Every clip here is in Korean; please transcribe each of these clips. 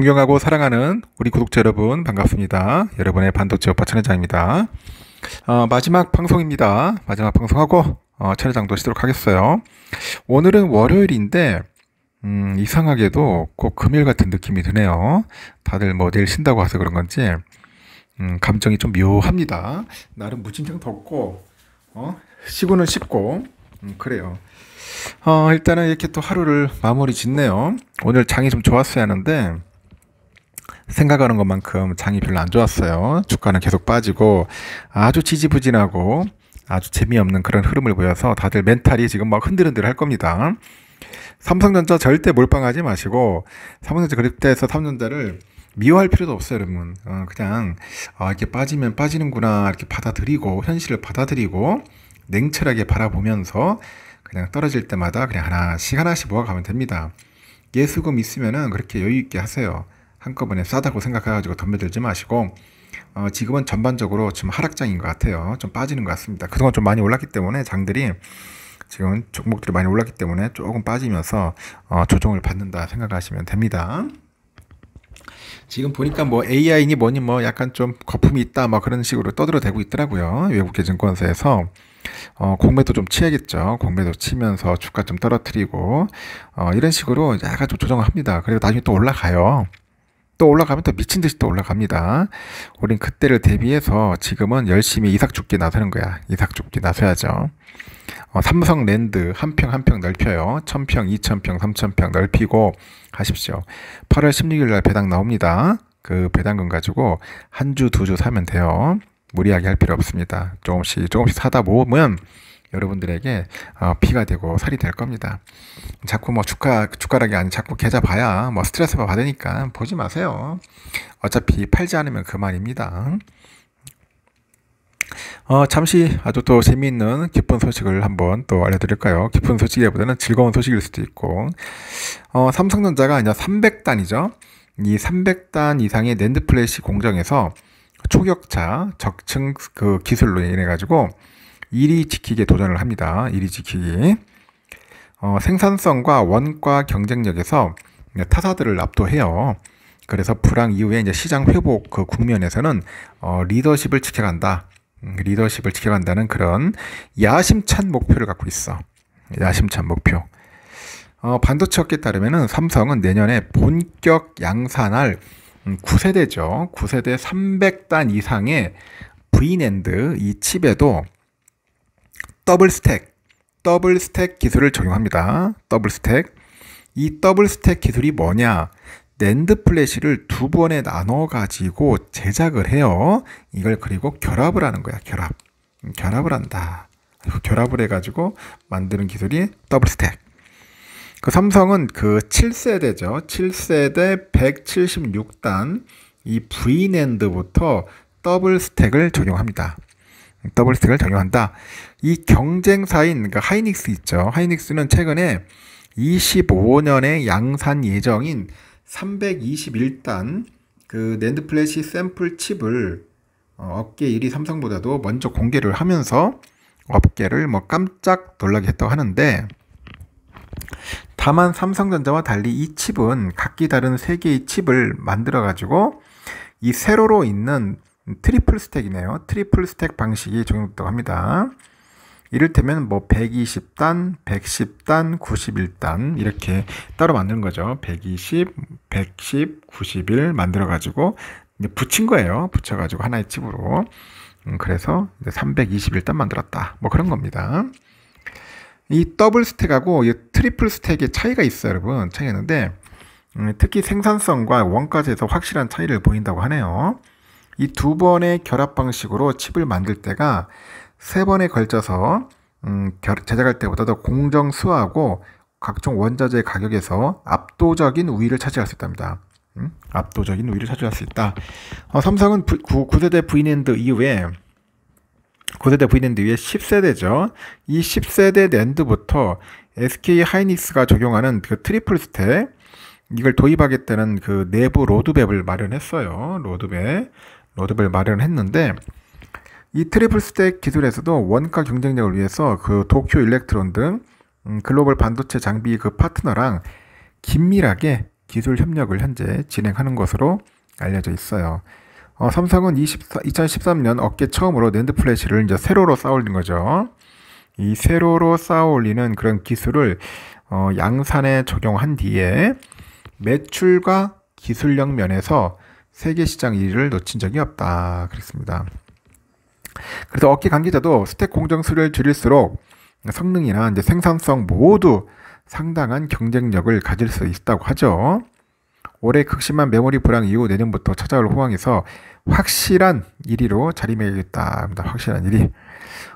존경하고 사랑하는 우리 구독자 여러분 반갑습니다. 여러분의 반도체 오빠 천회장입니다. 어, 마지막 방송입니다. 마지막 방송하고 어, 천회장도 쉬도록 하겠어요. 오늘은 월요일인데 음, 이상하게도 꼭 금요일 같은 느낌이 드네요. 다들 뭐 내일 쉰다고 해서 그런 건지 음, 감정이 좀 묘합니다. 나름 무진장 덥고 어? 시고는 쉽고 음, 그래요. 어, 일단은 이렇게 또 하루를 마무리 짓네요. 오늘 장이 좀 좋았어야 하는데 생각하는 것만큼 장이 별로 안 좋았어요. 주가는 계속 빠지고 아주 지지부진하고 아주 재미없는 그런 흐름을 보여서 다들 멘탈이 지금 막 흔들흔들 할 겁니다. 삼성전자 절대 몰빵하지 마시고 삼성전자 그립대에서 삼성전자를 미워할 필요도 없어요, 여러분. 어, 그냥 아, 이렇게 빠지면 빠지는구나 이렇게 받아들이고 현실을 받아들이고 냉철하게 바라보면서 그냥 떨어질 때마다 그냥 하나씩 하나씩 모아가면 됩니다. 예수금 있으면 그렇게 여유 있게 하세요. 한꺼번에 싸다고 생각해가지고 덤벼들지 마시고 어, 지금은 전반적으로 지금 하락장인 것 같아요. 좀 빠지는 것 같습니다. 그동안 좀 많이 올랐기 때문에 장들이 지금 종목들이 많이 올랐기 때문에 조금 빠지면서 어, 조정을 받는다 생각하시면 됩니다. 지금 보니까 뭐 AI니 뭐니 뭐 약간 좀 거품이 있다 뭐 그런 식으로 떠들어대고 있더라고요. 외국계 증권사에서 어, 공매도 좀 치야겠죠. 공매도 치면서 주가 좀 떨어뜨리고 어, 이런 식으로 약간 좀 조정합니다. 을 그리고 나중에 또 올라가요. 또 올라가면 또 미친 듯이 또 올라갑니다. 우린 그때를 대비해서 지금은 열심히 이삭 죽기 나서는 거야. 이삭 죽기 나서야죠. 어, 삼성 랜드 한 평 한 평 넓혀요. 천평, 이천평, 삼천평 넓히고 하십시오. 8월 16일 날 배당 나옵니다. 그 배당금 가지고 한 주, 두 주 사면 돼요. 무리하게 할 필요 없습니다. 조금씩 조금씩 사다 모으면 여러분들에게 어, 피가 되고 살이 될 겁니다. 자꾸 뭐 주가 주가락이 아니 자꾸 계좌 봐야 뭐 스트레스 받으니까 보지 마세요. 어차피 팔지 않으면 그만입니다. 어, 잠시 아주 또 재미있는 기쁜 소식을 한번 또 알려드릴까요? 기쁜 소식이보다는 즐거운 소식일 수도 있고, 어, 삼성전자가 이제 300단이죠. 이 300단 이상의 낸드 플래시 공정에서 초격차 적층 그 기술로 인해 가지고 1위 지키기에 도전을 합니다. 1위 지키기. 어, 생산성과 원가 경쟁력에서 네, 타사들을 압도해요. 그래서 불황 이후에 이제 시장 회복 그 국면에서는 어, 리더십을 지켜간다. 음, 리더십을 지켜간다는 그런 야심찬 목표를 갖고 있어. 야심찬 목표. 어, 반도체 업계에 따르면 삼성은 내년에 본격 양산할 9세대죠. 음, 9세대 300단 이상의 V 낸드 이 칩에도 더블 스택, 더블 스택 기술을 적용합니다. 더블 스택. 이 더블 스택 기술이 뭐냐? 랜드 플래시를 두 번에 나눠 가지고 제작을 해요. 이걸 그리고 결합을 하는 거야. 결합. 음, 결합을 한다. 결합을 해가지고 만드는 기술이 더블 스택. 그 삼성은 그 7세대죠. 7세대 176단 이 V낸드부터 더블 스택을 적용합니다. 더블스택을 적용한다. 이 경쟁사인 그러니까 하이닉스 있죠. 하이닉스는 최근에 25년에 양산 예정인 321단 그랜드 플래시 샘플 칩을 어, 업계 1위 삼성보다도 먼저 공개를 하면서 업계를 뭐 깜짝 놀라게 했다고 하는데 다만 삼성전자와 달리 이 칩은 각기 다른 세 개의 칩을 만들어 가지고 이 세로로 있는 트리플 스택이네요. 트리플 스택 방식이 적용됐다고 합니다. 이를테면 뭐 120단, 110단, 91단 이렇게 따로 만드는 거죠. 120, 110, 91 만들어 가지고 붙인 거예요. 붙여 가지고 하나의 칩으로. 음, 그래서 이제 321단 만들었다. 뭐 그런 겁니다. 이 더블 스택하고 이 트리플 스택의 차이가 있어요, 여러분. 차이가 있는데 음, 특히 생산성과 원가지에서 확실한 차이를 보인다고 하네요. 이두 번의 결합 방식으로 칩을 만들 때가 세 번에 걸쳐서 음, 제작할 때보다 더 공정수하고 각종 원자재 가격에서 압도적인 우위를 차지할 수 있답니다. 음? 압도적인 우위를 차지할 수 있다. 어, 삼성은 부, 9, 세대 V낸드 이후에 9세대 V낸드 이후에 10세대죠. 이 10세대 낸드부터 SK 하이닉스가 적용하는 그 트리플 스택 이걸 도입하겠다는 그 내부 로드맵을 마련했어요. 로드맵. 로드맵을 마련했는데 이 트리플 스택 기술에서도 원가 경쟁력을 위해서 그 도쿄 일렉트론 등 음, 글로벌 반도체 장비 그 파트너랑 긴밀하게 기술 협력을 현재 진행하는 것으로 알려져 있어요. 어, 삼성은 24, 2013년 업계 처음으로 낸드 플래시를 이제 세로로 쌓아올린 거죠. 이 세로로 쌓아올리는 그런 기술을 어, 양산에 적용한 뒤에 매출과 기술력 면에서 세계 시장 1위를 놓친 적이 없다. 그랬습니다. 그래서 업계 관계자도 스택 공정 수를 줄일수록 성능이나 이제 생산성 모두 상당한 경쟁력을 가질 수 있다고 하죠. 올해 극심한 메모리 불황 이후 내년부터 찾아올 호황에서 확실한 1위로 자리매김다 확실한 1위.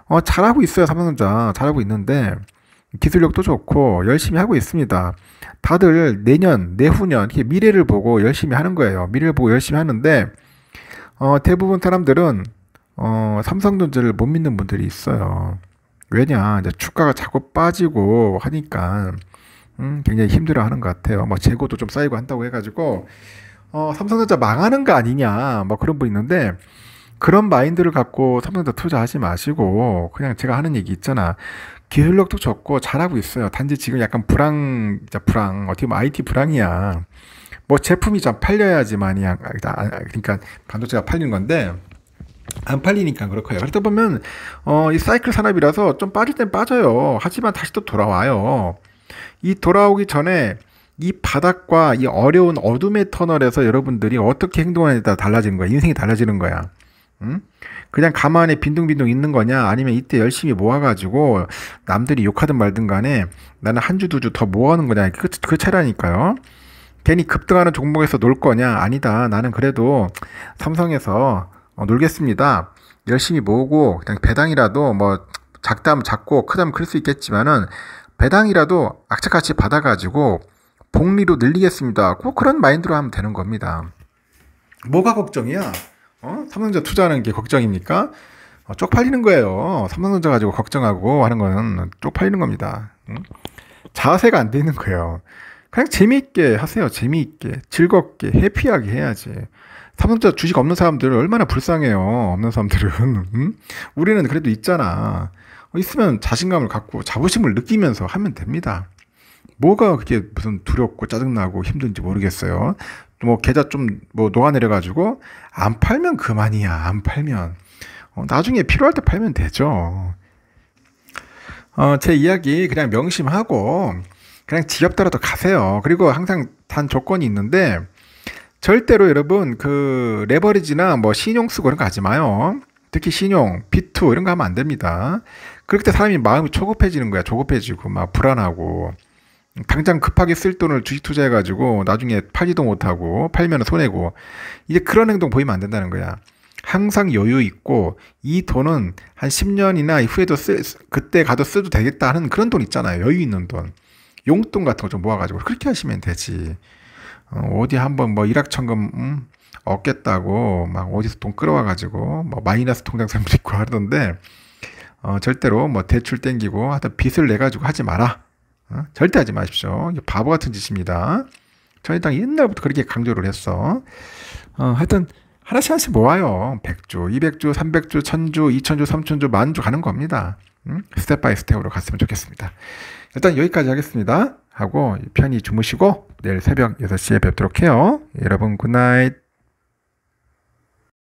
어, 잘하고 있어요, 삼성전자. 잘하고 있는데, 기술력도 좋고 열심히 하고 있습니다. 다들 내년, 내후년 미래를 보고 열심히 하는 거예요. 미래를 보고 열심히 하는데 어, 대부분 사람들은 어, 삼성전자를 못 믿는 분들이 있어요. 왜냐 이제 주가가 자꾸 빠지고 하니까 음, 굉장히 힘들어하는 것 같아요. 뭐 재고도 좀 쌓이고 한다고 해가지고 어, 삼성전자 망하는 거 아니냐 뭐 그런 분 있는데 그런 마인드를 갖고 삼성전자 투자하지 마시고 그냥 제가 하는 얘기 있잖아. 기술력도 적고 잘하고 있어요. 단지 지금 약간 불황, 불황, 어떻게 보면 IT 불황이야. 뭐 제품이 잘팔려야지만 아, 아, 그러니까 반도체가 팔린 건데, 안 팔리니까 그렇고요. 그러다 보면, 어, 이 사이클 산업이라서 좀 빠질 땐 빠져요. 하지만 다시 또 돌아와요. 이 돌아오기 전에 이 바닥과 이 어려운 어둠의 터널에서 여러분들이 어떻게 행동하느냐에 따라 달라지는 거야. 인생이 달라지는 거야. 그냥 가만히 빈둥빈둥 있는 거냐 아니면 이때 열심히 모아가지고 남들이 욕하든 말든 간에 나는 한 주 두 주 더 모아는 거냐 그, 그 차라니까요 괜히 급등하는 종목에서 놀 거냐 아니다 나는 그래도 삼성에서 어, 놀겠습니다 열심히 모으고 그냥 배당이라도 뭐 작다면 작고 크다면 클수 있겠지만은 배당이라도 악착같이 받아가지고 복리로 늘리겠습니다 꼭 그런 마인드로 하면 되는 겁니다 뭐가 걱정이야 어? 삼성전자 투자하는 게 걱정입니까? 어, 쪽팔리는 거예요. 삼성전자 가지고 걱정하고 하는 거는 쪽팔리는 겁니다. 응? 자세가 안돼는 거예요. 그냥 재미있게 하세요. 재미있게 즐겁게 해피하게 해야지. 삼성전자 주식 없는 사람들은 얼마나 불쌍해요. 없는 사람들은 응? 우리는 그래도 있잖아. 어, 있으면 자신감을 갖고 자부심을 느끼면서 하면 됩니다. 뭐가 그게 무슨 두렵고 짜증나고 힘든지 모르겠어요. 뭐 계좌 좀 뭐 녹아내려 가지고 안 팔면 그만이야. 안 팔면 어, 나중에 필요할 때 팔면 되죠. 어, 제 이야기 그냥 명심하고 그냥 지겹더라도 가세요. 그리고 항상 단 조건이 있는데 절대로 여러분 그 레버리지나 뭐 신용 쓰고 이런 거 하지 마요. 특히 신용, B2 이런 거 하면 안 됩니다. 그렇게 사람이 마음이 초급해지는 거야. 조급해지고 막 불안하고 당장 급하게 쓸 돈을 주식 투자해가지고 나중에 팔지도 못하고 팔면 손해고 이제 그런 행동 보이면 안 된다는 거야. 항상 여유 있고 이 돈은 한 10년이나 후에도 쓰, 그때 가도 쓰도 되겠다 하는 그런 돈 있잖아요. 여유 있는 돈. 용돈 같은 거 좀 모아가지고 그렇게 하시면 되지. 어, 디 한번 뭐 일확천금 음, 얻겠다고 막 어디서 돈 끌어와가지고 뭐 마이너스 통장 사람들 있고 하던데 어, 절대로 뭐 대출 땡기고 하여튼 빚을 내가지고 하지 마라. 어? 절대 하지 마십시오. 바보 같은 짓입니다. 저희 당 옛날부터 그렇게 강조를 했어. 어, 하여튼 하나씩 하나씩 모아요. 100조, 200조, 300조, 1000조, 2000조, 3000조, 만조 가는 겁니다. 음? 스텝 바이 스텝으로 갔으면 좋겠습니다. 일단 여기까지 하겠습니다. 하고 편히 주무시고 내일 새벽 6시에 뵙도록 해요. 여러분 굿나잇.